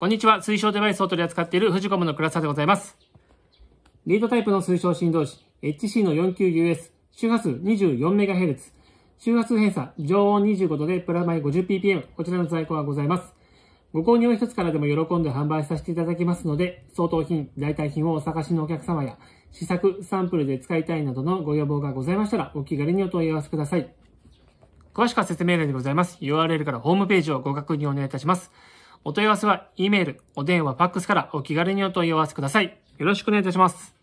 こんにちは。推奨デバイスを取り扱っているフジコムの倉沢でございます。リードタイプの推奨振動子 HC の 49US、周波数 24MHz、周波数偏差常温25度でプラマイ 50ppm、こちらの在庫はございます。ご購入を一つからでも喜んで販売させていただきますので、相当品、代替品をお探しのお客様や、試作、サンプルで使いたいなどのご要望がございましたら、お気軽にお問い合わせください。詳しくは説明欄でございます。URL からホームページをご確認お願いいたします。お問い合わせは、E メール、お電話、ファックスからお気軽にお問い合わせください。よろしくお願いいたします。